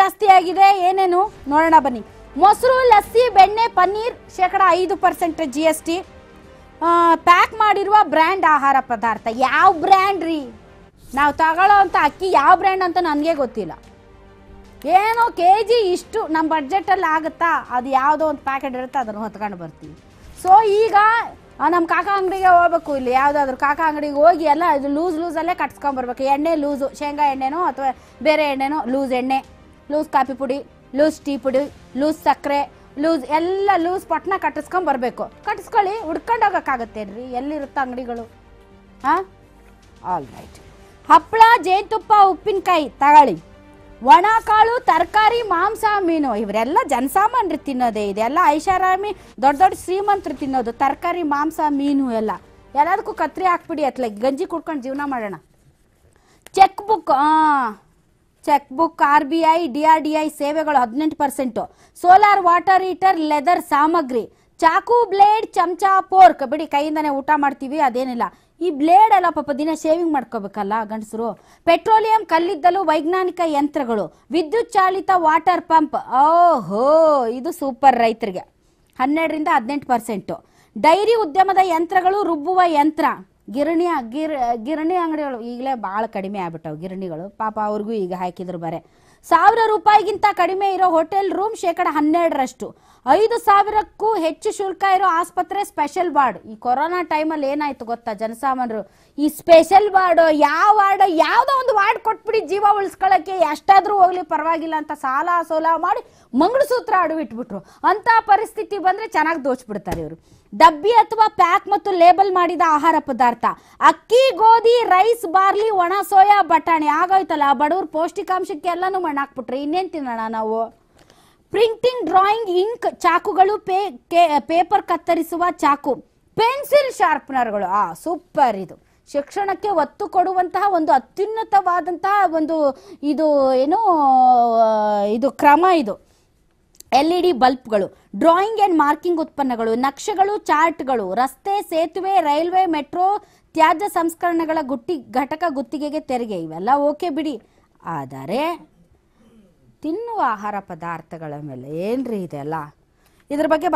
ಜಾಸ್ತಿ ಆಗಿದೆ ಏನೇನು ನೋಡೋಣ ಬನ್ನಿ ಮೊಸರು ಲಸ್ಸಿ ಬೆಣ್ಣೆ ಪನ್ನೀರ್ ಶೇಕಡ ಐದು percent G S T pack ಮಾಡಿರುವ ಬ್ರ್ಯಾಂಡ್ ಆಹಾರ ಪದಾರ್ಥ ಯಾವ ಬ್ರ್ಯಾಂಡ್ ರೀ ನಾವು ತಗೊಳ್ಳೋ ಅಕ್ಕಿ ಯಾವ ಬ್ರ್ಯಾಂಡ್ ಅಂತ ನನಗೆ ಗೊತ್ತಿಲ್ಲ ಏನೋ ಕೆ ಜಿ ಇಷ್ಟು ನಮ್ಮ ಬಡ್ಜೆಟಲ್ಲಿ ಆಗುತ್ತಾ ಅದು ಯಾವುದೋ ಒಂದು ಪ್ಯಾಕೆಟ್ ಇರುತ್ತೆ ಅದನ್ನು ಹೊತ್ಕೊಂಡು ಬರ್ತೀವಿ ಸೊ ಈಗ ನಮ್ಮ ಕಾಕ ಅಂಗಡಿಗೆ ಹೋಗ್ಬೇಕು ಇಲ್ಲಿ ಯಾವುದಾದ್ರೂ ಕಾಕ ಅಂಗಡಿಗೆ ಹೋಗಿ ಎಲ್ಲ ಅದು ಲೂಸ್ ಲೂಸಲ್ಲೇ ಕಟ್ಸ್ಕೊಂಡ್ಬರ್ಬೇಕು ಎಣ್ಣೆ ಲೂಸು ಶೇಂಗಾ ಎಣ್ಣೆನೋ ಅಥವಾ ಬೇರೆ ಎಣ್ಣೆನೋ ಲೂಸ್ ಎಣ್ಣೆ ಲೂಸ್ ಕಾಫಿ ಪುಡಿ ಲೂಸ್ ಟೀ ಪುಡಿ ಲೂಸ್ ಸಕ್ಕರೆ ಲೂಸ್ ಎಲ್ಲ ಲೂಸ್ ಪಟ್ನ ಕಟ್ಟಿಸ್ಕೊಂಡ್ ಬರ್ಬೇಕು ಕಟ್ಟಿಸ್ಕೊಳ್ಳಿ ಹುಡ್ಕೊಂಡು ಹೋಗೋಕ್ಕಾಗತ್ತೇನ್ರಿ ಎಲ್ಲಿರುತ್ತೆ ಅಂಗಡಿಗಳು ಹಾಂ ಆಲ್ ರೈಟ್ ಹಪ್ಪಳ ಜೇನುತುಪ್ಪ ಉಪ್ಪಿನಕಾಯಿ ತಗೊಳ್ಳಿ ಒಣ ಕಾಳು ತರಕಾರಿ ಮಾಂಸ ಮೀನು ಇವರೆಲ್ಲ ಜನಸಾಮಾನ್ಯರು ತಿನ್ನೋದೇ ಇದೆಲ್ಲ ಐಷಾರಾಮಿ ದೊಡ್ಡ ದೊಡ್ಡ ಶ್ರೀಮಂತರು ತಿನ್ನೋದು ತರಕಾರಿ ಮಾಂಸ ಮೀನು ಎಲ್ಲ ಎಲ್ಲದಕ್ಕೂ ಕತ್ರಿ ಹಾಕ್ಬಿಡಿ ಅತ್ಲಾಗಿ ಗಂಜಿ ಕುಡ್ಕೊಂಡು ಜೀವನ ಮಾಡೋಣ ಚೆಕ್ ಬುಕ್ ಹಾಂ check book R B I I ಸೇವೆಗಳು ಹದಿನೆಂಟು percent solar water heater leather ಸಾಮಗ್ರಿ ಚಾಕು ಬ್ಲೇಡ್ ಚಮಚ ಪೋರ್ಕ್ ಬಿಡಿ ಕೈಯಿಂದಾನೆ ಊಟ ಮಾಡ್ತೀವಿ ಅದೇನಿಲ್ಲ ಈ ಬ್ಲೇಡ್ ಎಲ್ಲ ಪಾಪ ದಿನ ಶೇವಿಂಗ್ ಮಾಡ್ಕೋಬೇಕಲ್ಲ ಗಂಡಸರು ಪೆಟ್ರೋಲಿಯಂ ಕಲ್ಲಿದ್ದಲು ವೈಜ್ಞಾನಿಕ ಯಂತ್ರಗಳು ವಿದ್ಯುತ್ ಚಾಲಿತ ವಾಟರ್ ಪಂಪ್ ಓಹೋ ಇದು ಸೂಪರ್ ರೈತರಿಗೆ ಹನ್ನೆರಡರಿಂದ ಹದಿನೆಂಟು ಪರ್ಸೆಂಟು ಡೈರಿ ಉದ್ಯಮದ ಯಂತ್ರಗಳು ರುಬ್ಬುವ ಯಂತ್ರ ಗಿರಣಿ ಗಿರ್ ಗಿರಣಿ ಅಂಗಡಿಗಳು ಈಗಲೇ ಭಾಳ ಕಡಿಮೆ ಆಗ್ಬಿಟ್ಟವು ಗಿರಣಿಗಳು ಪಾಪ ಅವ್ರಿಗೂ ಈಗ ಹಾಕಿದ್ರು ಬರೆ ಸಾವಿರ ರೂಪಾಯಿಗಿಂತ ಕಡಿಮೆ ಇರೋ ಹೋಟೆಲ್ ರೂಮ್ ಶೇಕಡ ಹನ್ನೆರಡರಷ್ಟು ಐದು ಸಾವಿರಕ್ಕೂ ಹೆಚ್ಚು ಶುಲ್ಕ ಇರೋ ಆಸ್ಪತ್ರೆ ಸ್ಪೆಷಲ್ ವಾರ್ಡ್ ಈ ಕೊರೋನಾ ಟೈಮಲ್ಲಿ ಏನಾಯ್ತು ಗೊತ್ತಾ ಜನಸಾಮಾನ್ಯರು ಈ ಸ್ಪೆಷಲ್ ವಾರ್ಡ್ ಯಾವ ವಾರ್ಡ್ ಯಾವುದೋ ಒಂದು ವಾರ್ಡ್ ಕೊಟ್ಬಿಡಿ ಜೀವ ಉಳಿಸ್ಕೊಳ್ಳೋಕ್ಕೆ ಎಷ್ಟಾದರೂ ಹೋಗ್ಲಿ ಪರವಾಗಿಲ್ಲ ಅಂತ ಸಾಲ ಸೋಲ ಮಾಡಿ ಮಂಗಳಸೂತ್ರ ಅಡವಿಟ್ಬಿಟ್ರು ಅಂತ ಪರಿಸ್ಥಿತಿ ಬಂದರೆ ಚೆನ್ನಾಗಿ ದೋಚ್ಬಿಡ್ತಾರೆ ಇವರು ಡಬ್ಬಿ ಅಥವಾ ಪ್ಯಾಕ್ ಮತ್ತು ಲೇಬಲ್ ಮಾಡಿದ ಆಹಾರ ಪದಾರ್ಥ ಅಕ್ಕಿ ಗೋಧಿ ರೈಸ್ ಬಾರ್ಲಿ ಒಣ ಸೋಯಾ ಬಟಾಣಿ ಆಗೋಯ್ತಲ್ಲ ಬಡವ್ರ ಪೌಷ್ಟಿಕಾಂಶಕ್ಕೆ ಎಲ್ಲನೂ ಮಣ್ಣಾಕ್ಬಿಟ್ರೆ ಇನ್ನೇನು ತಿನ್ನೋಣ ನಾವು ಪ್ರಿಂಟಿಂಗ್ ಡ್ರಾಯಿಂಗ್ ಇಂಕ್ ಚಾಕುಗಳು ಪೇಪರ್ ಕತ್ತರಿಸುವ ಚಾಕು ಪೆನ್ಸಿಲ್ ಶಾರ್ಪ್ನರ್ಗಳು ಆ ಸೂಪರ್ ಇದು ಶಿಕ್ಷಣಕ್ಕೆ ಒತ್ತು ಕೊಡುವಂತಹ ಒಂದು ಅತ್ಯುನ್ನತವಾದಂತಹ ಒಂದು ಇದು ಏನು ಇದು ಕ್ರಮ ಇದು ಎಲ್ಇಡಿ ಬಲ್ಬ್ಗಳು ಡ್ರಾಯಿಂಗ್ ಅಂಡ್ ಮಾರ್ಕಿಂಗ್ ಉತ್ಪನ್ನಗಳು ನಕ್ಷೆಗಳು ಚಾರ್ಟ್ಗಳು ರಸ್ತೆ ಸೇತುವೆ ರೈಲ್ವೆ ಮೆಟ್ರೋ ತ್ಯಾಜ್ಯ ಸಂಸ್ಕರಣೆಗಳ ಗುಟ್ಟಿ ಘಟಕ ಗುತ್ತಿಗೆಗೆ ತೆರಿಗೆ ಇವೆಲ್ಲ ಓಕೆ ಬಿಡಿ ಆದರೆ ತಿನ್ನುವ ಆಹಾರ ಪದಾರ್ಥಗಳ ಮೇಲೆ ಏನ್ರಿ ಇದೆಲ್ಲ ಇದ್ರ ಬಗ್ಗೆ